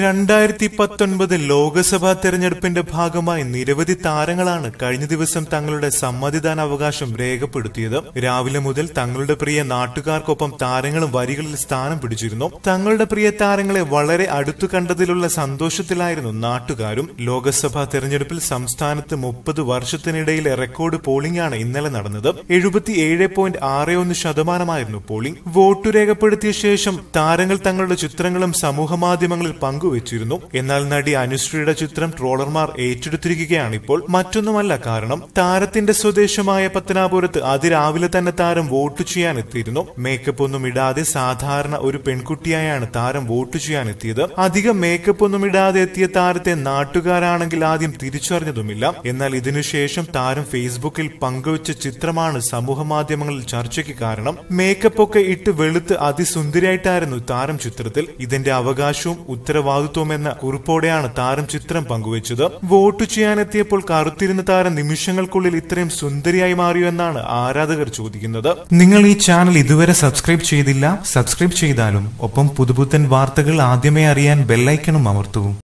രണ്ടായിരത്തി പത്തൊൻപത് ലോക്സഭാ തെരഞ്ഞെടുപ്പിന്റെ ഭാഗമായി നിരവധി താരങ്ങളാണ് കഴിഞ്ഞ ദിവസം തങ്ങളുടെ സമ്മതിദാന അവകാശം രേഖപ്പെടുത്തിയത് രാവിലെ മുതൽ തങ്ങളുടെ പ്രിയ നാട്ടുകാർക്കൊപ്പം താരങ്ങളും വരികളിൽ സ്ഥാനം പിടിച്ചിരുന്നു തങ്ങളുടെ പ്രിയ താരങ്ങളെ വളരെ അടുത്തു കണ്ടതിലുള്ള സന്തോഷത്തിലായിരുന്നു നാട്ടുകാരും ലോക്സഭാ തെരഞ്ഞെടുപ്പിൽ സംസ്ഥാനത്ത് മുപ്പത് വർഷത്തിനിടയിലെ റെക്കോർഡ് പോളിംഗ് ആണ് ഇന്നലെ നടന്നത് എഴുപത്തിയേഴ് പോയിന്റ് ആറ് ഒന്ന് ശതമാനമായിരുന്നു പോളിംഗ് വോട്ടു രേഖപ്പെടുത്തിയ ശേഷം താരങ്ങൾ തങ്ങളുടെ ചിത്രങ്ങളും സമൂഹമാധ്യമങ്ങളിൽ പങ്കു പങ്കുവച്ചിരുന്നു എന്നാൽ നടി അനുശ്രീയുടെ ചിത്രം ട്രോളർമാർ ഏറ്റെടുത്തിരിക്കുകയാണിപ്പോൾ മറ്റൊന്നുമല്ല കാരണം താരത്തിന്റെ സ്വദേശമായ പത്തനാപുരത്ത് അതിരാവിലെ തന്നെ താരം വോട്ട് ചെയ്യാൻ എത്തിയിരുന്നു മേക്കപ്പ് ഒന്നും ഇടാതെ സാധാരണ ഒരു പെൺകുട്ടിയായാണ് താരം വോട്ട് ചെയ്യാൻ എത്തിയത് അധികം മേക്കപ്പ് ഒന്നും ഇടാതെ എത്തിയ താരത്തെ നാട്ടുകാരാണെങ്കിൽ ആദ്യം തിരിച്ചറിഞ്ഞതുമില്ല എന്നാൽ ഇതിനുശേഷം താരം ഫേസ്ബുക്കിൽ പങ്കുവച്ച ചിത്രമാണ് സമൂഹ മാധ്യമങ്ങളിൽ ചർച്ചയ്ക്ക് കാരണം മേക്കപ്പ് ഒക്കെ ഇട്ട് വെളുത്ത് അതിസുന്ദരിയായിട്ടായിരുന്നു താരം ചിത്രത്തിൽ ഇതിന്റെ അവകാശവും ഉത്തരവാദിത്തവും ഉത്തരവാദിത്വമെന്ന കുറിപ്പോടെയാണ് താരം ചിത്രം പങ്കുവച്ചത് വോട്ട് ചെയ്യാനെത്തിയപ്പോൾ കറുത്തിരുന്ന താരം നിമിഷങ്ങൾക്കുള്ളിൽ ഇത്രയും സുന്ദരിയായി മാറിയോ എന്നാണ് ആരാധകർ ചോദിക്കുന്നത് നിങ്ങൾ ഈ ചാനൽ ഇതുവരെ സബ്സ്ക്രൈബ് ചെയ്തില്ല സബ്സ്ക്രൈബ് ചെയ്താലും ഒപ്പം പുതുപുത്തൻ വാർത്തകൾ ആദ്യമേ അറിയാൻ ബെല്ലൈക്കണും അമർത്തും